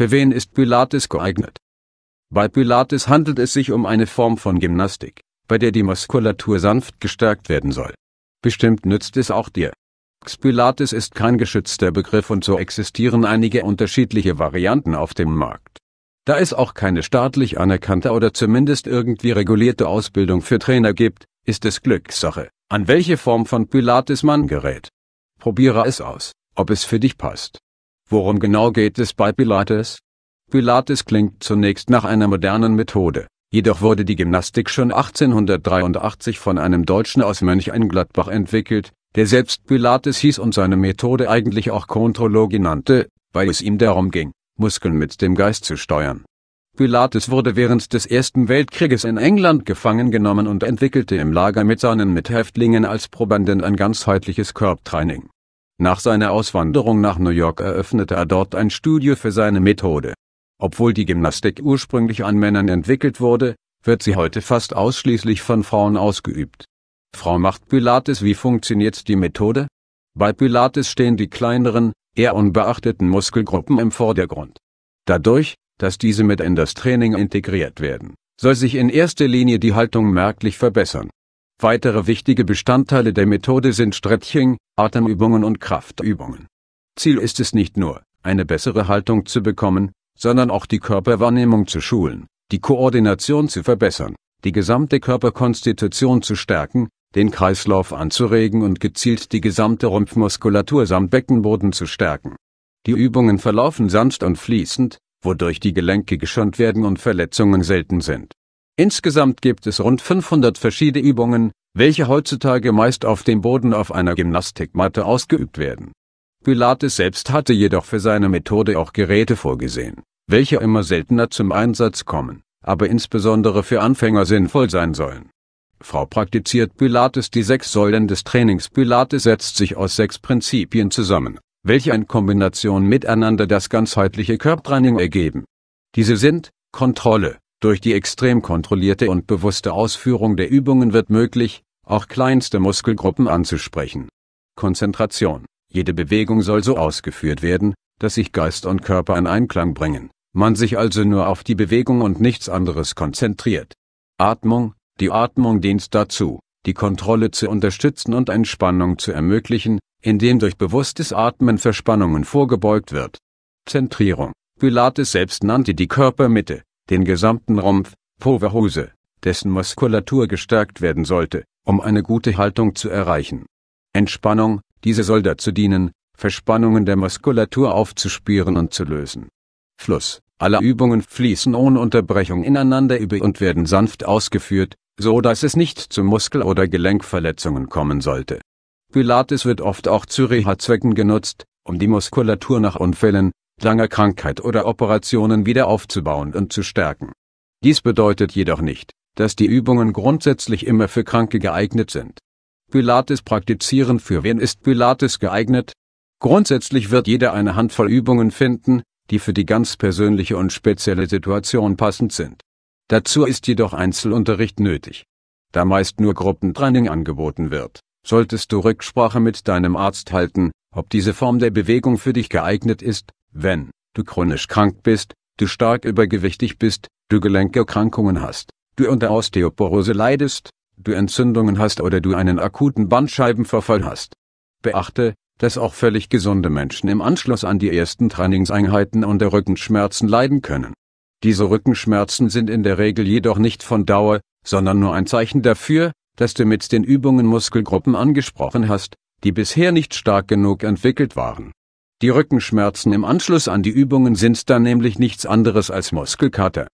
Für wen ist Pilates geeignet? Bei Pilates handelt es sich um eine Form von Gymnastik, bei der die Muskulatur sanft gestärkt werden soll. Bestimmt nützt es auch dir. Pilates ist kein geschützter Begriff und so existieren einige unterschiedliche Varianten auf dem Markt. Da es auch keine staatlich anerkannte oder zumindest irgendwie regulierte Ausbildung für Trainer gibt, ist es Glückssache, an welche Form von Pilates man gerät. Probiere es aus, ob es für dich passt. Worum genau geht es bei Pilates? Pilates klingt zunächst nach einer modernen Methode, jedoch wurde die Gymnastik schon 1883 von einem Deutschen aus Mönch in Gladbach entwickelt, der selbst Pilates hieß und seine Methode eigentlich auch Kontrologie nannte, weil es ihm darum ging, Muskeln mit dem Geist zu steuern. Pilates wurde während des Ersten Weltkrieges in England gefangen genommen und entwickelte im Lager mit seinen Mithäftlingen als Probanden ein ganzheitliches Körpertraining. Nach seiner Auswanderung nach New York eröffnete er dort ein Studio für seine Methode. Obwohl die Gymnastik ursprünglich an Männern entwickelt wurde, wird sie heute fast ausschließlich von Frauen ausgeübt. Frau macht Pilates Wie funktioniert die Methode? Bei Pilates stehen die kleineren, eher unbeachteten Muskelgruppen im Vordergrund. Dadurch, dass diese mit in das Training integriert werden, soll sich in erster Linie die Haltung merklich verbessern Weitere wichtige Bestandteile der Methode sind Stretching, Atemübungen und Kraftübungen. Ziel ist es nicht nur, eine bessere Haltung zu bekommen, sondern auch die Körperwahrnehmung zu schulen, die Koordination zu verbessern, die gesamte Körperkonstitution zu stärken, den Kreislauf anzuregen und gezielt die gesamte Rumpfmuskulatur samt Beckenboden zu stärken. Die Übungen verlaufen sanft und fließend, wodurch die Gelenke geschont werden und Verletzungen selten sind. Insgesamt gibt es rund 500 verschiedene Übungen, welche heutzutage meist auf dem Boden auf einer Gymnastikmatte ausgeübt werden. Pilates selbst hatte jedoch für seine Methode auch Geräte vorgesehen, welche immer seltener zum Einsatz kommen, aber insbesondere für Anfänger sinnvoll sein sollen. Frau praktiziert Pilates die sechs Säulen des Trainings Pilates setzt sich aus sechs Prinzipien zusammen, welche in Kombination miteinander das ganzheitliche Körpertraining ergeben. Diese sind Kontrolle, durch die extrem kontrollierte und bewusste Ausführung der Übungen wird möglich, auch kleinste Muskelgruppen anzusprechen. Konzentration. Jede Bewegung soll so ausgeführt werden, dass sich Geist und Körper in Einklang bringen, man sich also nur auf die Bewegung und nichts anderes konzentriert. Atmung. Die Atmung dient dazu, die Kontrolle zu unterstützen und Entspannung zu ermöglichen, indem durch bewusstes Atmen Verspannungen vorgebeugt wird. Zentrierung. Pilates selbst nannte die Körpermitte, den gesamten Rumpf, Poverhose, dessen Muskulatur gestärkt werden sollte, um eine gute Haltung zu erreichen. Entspannung, diese soll dazu dienen, Verspannungen der Muskulatur aufzuspüren und zu lösen. Fluss, alle Übungen fließen ohne Unterbrechung ineinander über und werden sanft ausgeführt, so dass es nicht zu Muskel- oder Gelenkverletzungen kommen sollte. Pilates wird oft auch zu Reha-Zwecken genutzt, um die Muskulatur nach Unfällen, langer Krankheit oder Operationen wieder aufzubauen und zu stärken. Dies bedeutet jedoch nicht, dass die Übungen grundsätzlich immer für Kranke geeignet sind. Pilates praktizieren Für wen ist Pilates geeignet? Grundsätzlich wird jeder eine Handvoll Übungen finden, die für die ganz persönliche und spezielle Situation passend sind. Dazu ist jedoch Einzelunterricht nötig. Da meist nur Gruppentraining angeboten wird, solltest du Rücksprache mit deinem Arzt halten, ob diese Form der Bewegung für dich geeignet ist wenn du chronisch krank bist, du stark übergewichtig bist, du Gelenkerkrankungen hast, du unter Osteoporose leidest, du Entzündungen hast oder du einen akuten Bandscheibenverfall hast. Beachte, dass auch völlig gesunde Menschen im Anschluss an die ersten Trainingseinheiten unter Rückenschmerzen leiden können. Diese Rückenschmerzen sind in der Regel jedoch nicht von Dauer, sondern nur ein Zeichen dafür, dass du mit den Übungen Muskelgruppen angesprochen hast, die bisher nicht stark genug entwickelt waren. Die Rückenschmerzen im Anschluss an die Übungen sind dann nämlich nichts anderes als Muskelkater